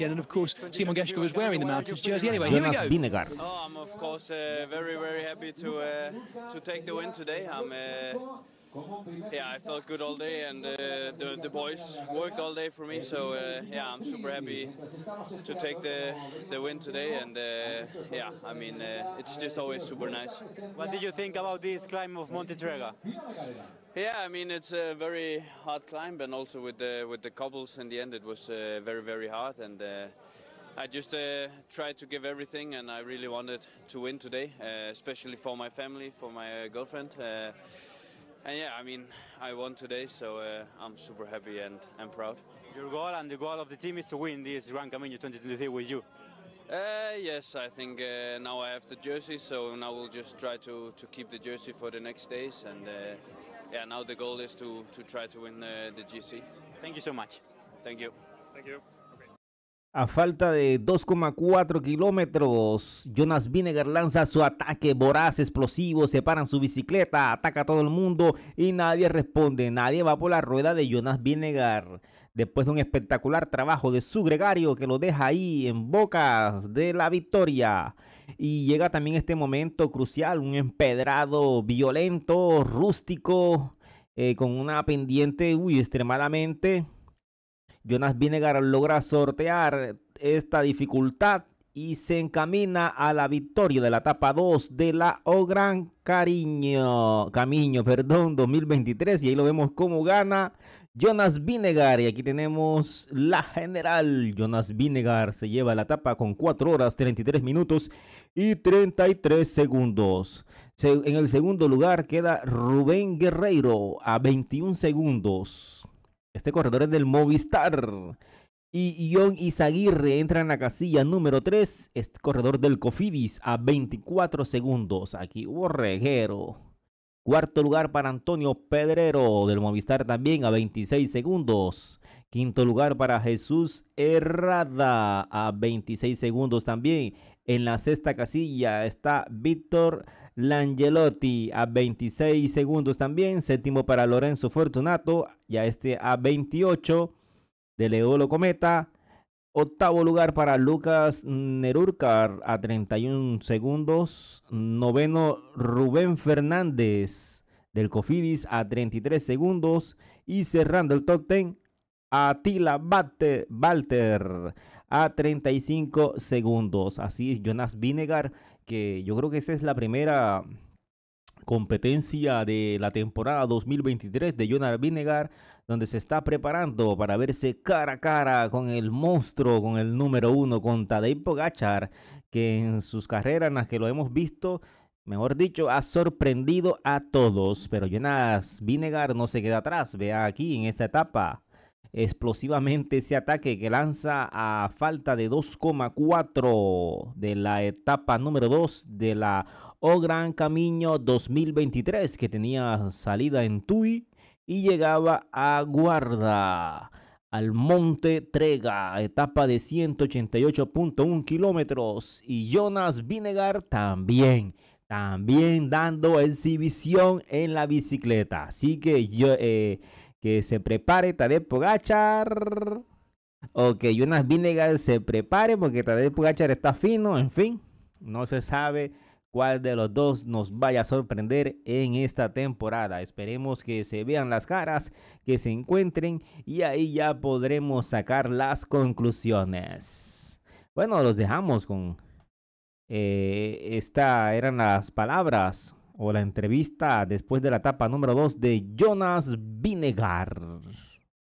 and of course Simon Geschko was wearing the Mountains jersey anyway. here we go. Oh, I'm of course uh, very very happy to uh, to take the win today. I'm uh, yeah, I felt good all day, and uh, the, the boys worked all day for me. So uh, yeah, I'm super happy to take the the win today, and uh, yeah, I mean uh, it's just always super nice. What did you think about this climb of Monte Trega? Yeah, I mean it's a very hard climb, and also with the with the cobbles in the end, it was uh, very very hard, and uh, I just tried to give everything, and I really wanted to win today, especially for my family, for my girlfriend. And yeah, I mean, I won today, so uh, I'm super happy and, and proud. Your goal and the goal of the team is to win this Gran Camino 2023 with you. Uh, yes, I think uh, now I have the jersey, so now we'll just try to, to keep the jersey for the next days. And uh, yeah, now the goal is to, to try to win uh, the GC. Thank you so much. Thank you. Thank you. A falta de 2,4 kilómetros, Jonas Vinegar lanza su ataque voraz, explosivo, separan su bicicleta, ataca a todo el mundo y nadie responde, nadie va por la rueda de Jonas Vinegar. Después de un espectacular trabajo de su gregario que lo deja ahí en bocas de la victoria. Y llega también este momento crucial, un empedrado violento, rústico, eh, con una pendiente uy, extremadamente Jonas Vinegar logra sortear esta dificultad y se encamina a la victoria de la etapa 2 de la O Gran Cariño, Camino, perdón, 2023. Y ahí lo vemos cómo gana Jonas Vinegar. Y aquí tenemos la general. Jonas Vinegar se lleva la etapa con 4 horas, 33 minutos y 33 segundos. en el segundo lugar queda Rubén Guerreiro a 21 segundos. Este corredor es del Movistar. Y Ion Izaguirre entra en la casilla número 3, este corredor del Cofidis, a 24 segundos. Aquí hubo reguero. Cuarto lugar para Antonio Pedrero del Movistar también a 26 segundos. Quinto lugar para Jesús Herrada a 26 segundos también. En la sexta casilla está Víctor Langelotti a 26 segundos también. Séptimo para Lorenzo Fortunato, ya este a 28 de Leolo Cometa. Octavo lugar para Lucas Nerurkar a 31 segundos. Noveno Rubén Fernández del Cofidis a 33 segundos. Y cerrando el top 10, Atila Balter, a 35 segundos. Así es, Jonas Vinegar, que yo creo que esa es la primera competencia de la temporada 2023 de Jonas Vinegar, donde se está preparando para verse cara a cara con el monstruo, con el número uno, con Tadej Pogachar, que en sus carreras en las que lo hemos visto, mejor dicho, ha sorprendido a todos. Pero Jonas Vinegar no se queda atrás, vea aquí en esta etapa explosivamente ese ataque que lanza a falta de 2,4 de la etapa número 2 de la O Gran Camino 2023 que tenía salida en Tui y llegaba a Guarda. Al Monte Trega, etapa de 188.1 kilómetros. Y Jonas Vinegar también también dando exhibición en la bicicleta. Así que yo, eh, que se prepare Tadej Pogachar. O que Jonas Vinegar se prepare porque Tadej Pogachar está fino, en fin. No se sabe cuál de los dos nos vaya a sorprender en esta temporada. Esperemos que se vean las caras, que se encuentren y ahí ya podremos sacar las conclusiones. Bueno, los dejamos con... Eh, esta eran las palabras o la entrevista después de la etapa número 2 de Jonas Vinegar.